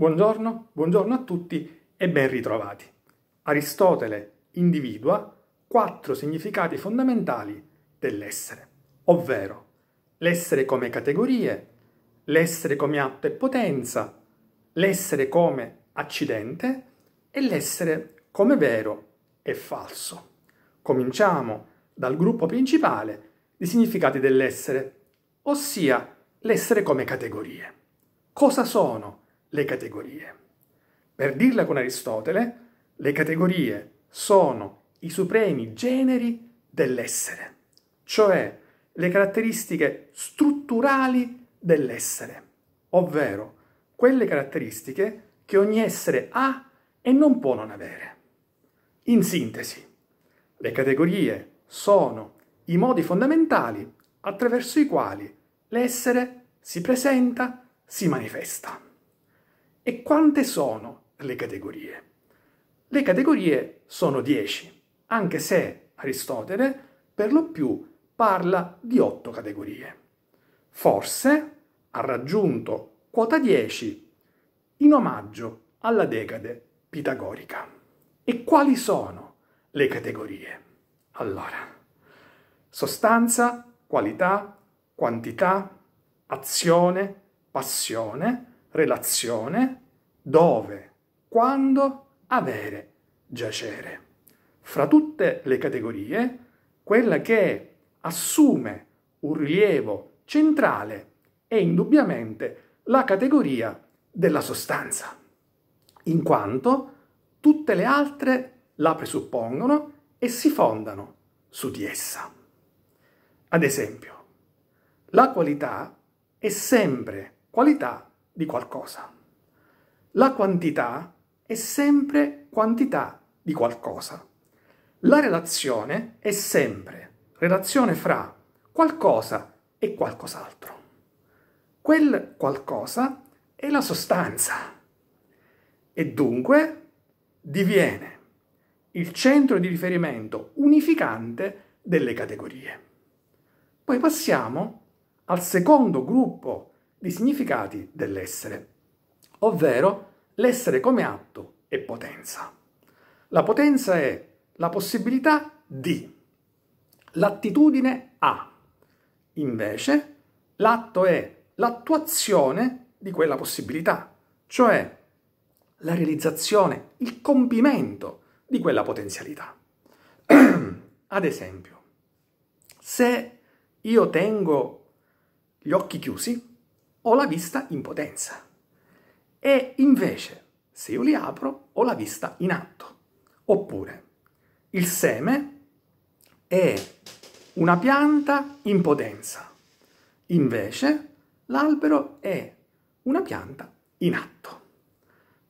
Buongiorno, buongiorno a tutti e ben ritrovati. Aristotele individua quattro significati fondamentali dell'essere, ovvero l'essere come categorie, l'essere come atto e potenza, l'essere come accidente e l'essere come vero e falso. Cominciamo dal gruppo principale di significati dell'essere, ossia l'essere come categorie. Cosa sono le categorie. Per dirla con Aristotele, le categorie sono i supremi generi dell'essere, cioè le caratteristiche strutturali dell'essere, ovvero quelle caratteristiche che ogni essere ha e non può non avere. In sintesi, le categorie sono i modi fondamentali attraverso i quali l'essere si presenta, si manifesta. E quante sono le categorie? Le categorie sono 10, anche se Aristotele per lo più parla di 8 categorie. Forse ha raggiunto quota 10 in omaggio alla decade pitagorica. E quali sono le categorie? Allora, sostanza, qualità, quantità, azione, passione, relazione, dove, quando, avere, giacere. Fra tutte le categorie, quella che assume un rilievo centrale è indubbiamente la categoria della sostanza, in quanto tutte le altre la presuppongono e si fondano su di essa. Ad esempio, la qualità è sempre qualità di qualcosa. La quantità è sempre quantità di qualcosa. La relazione è sempre relazione fra qualcosa e qualcos'altro. Quel qualcosa è la sostanza e dunque diviene il centro di riferimento unificante delle categorie. Poi passiamo al secondo gruppo di significati dell'essere, ovvero l'essere come atto e potenza. La potenza è la possibilità di, l'attitudine a. Invece, l'atto è l'attuazione di quella possibilità, cioè la realizzazione, il compimento di quella potenzialità. Ad esempio, se io tengo gli occhi chiusi, ho la vista in potenza e invece se io li apro ho la vista in atto. Oppure il seme è una pianta in potenza, invece l'albero è una pianta in atto.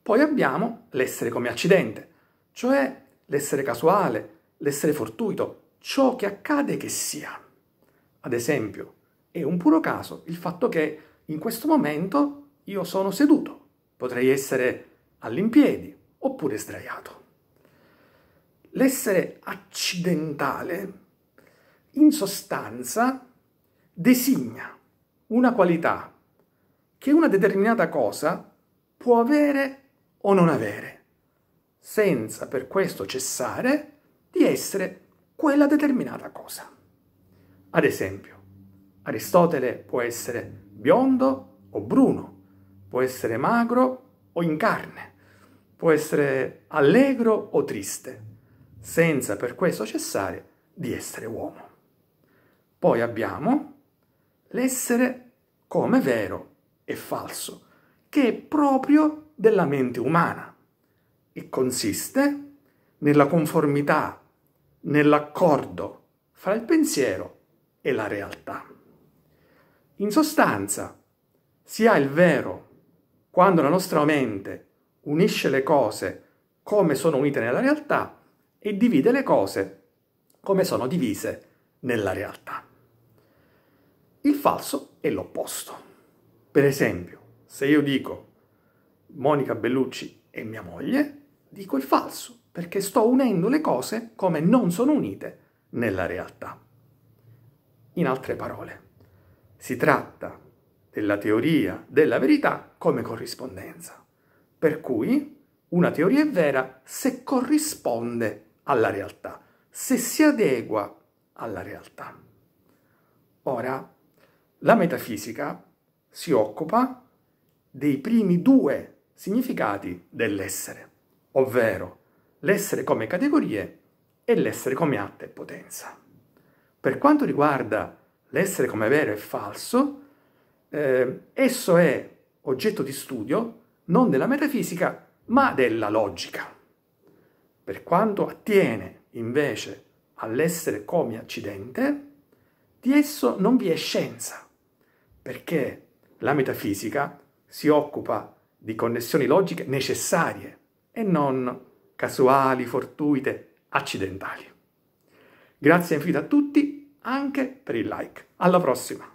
Poi abbiamo l'essere come accidente, cioè l'essere casuale, l'essere fortuito, ciò che accade che sia. Ad esempio, è un puro caso il fatto che in questo momento io sono seduto, potrei essere all'impiedi oppure sdraiato. L'essere accidentale in sostanza designa una qualità che una determinata cosa può avere o non avere, senza per questo cessare di essere quella determinata cosa. Ad esempio, Aristotele può essere biondo o bruno, può essere magro o in carne, può essere allegro o triste, senza per questo cessare di essere uomo. Poi abbiamo l'essere come vero e falso, che è proprio della mente umana e consiste nella conformità, nell'accordo fra il pensiero e la realtà. In sostanza, si ha il vero quando la nostra mente unisce le cose come sono unite nella realtà e divide le cose come sono divise nella realtà. Il falso è l'opposto. Per esempio, se io dico Monica Bellucci è mia moglie, dico il falso, perché sto unendo le cose come non sono unite nella realtà. In altre parole, si tratta della teoria della verità come corrispondenza, per cui una teoria è vera se corrisponde alla realtà, se si adegua alla realtà. Ora, la metafisica si occupa dei primi due significati dell'essere, ovvero l'essere come categorie e l'essere come atto e potenza. Per quanto riguarda l'essere come vero e falso, eh, esso è oggetto di studio non della metafisica ma della logica. Per quanto attiene invece all'essere come accidente, di esso non vi è scienza, perché la metafisica si occupa di connessioni logiche necessarie e non casuali, fortuite, accidentali. Grazie infinite a tutti anche per il like. Alla prossima!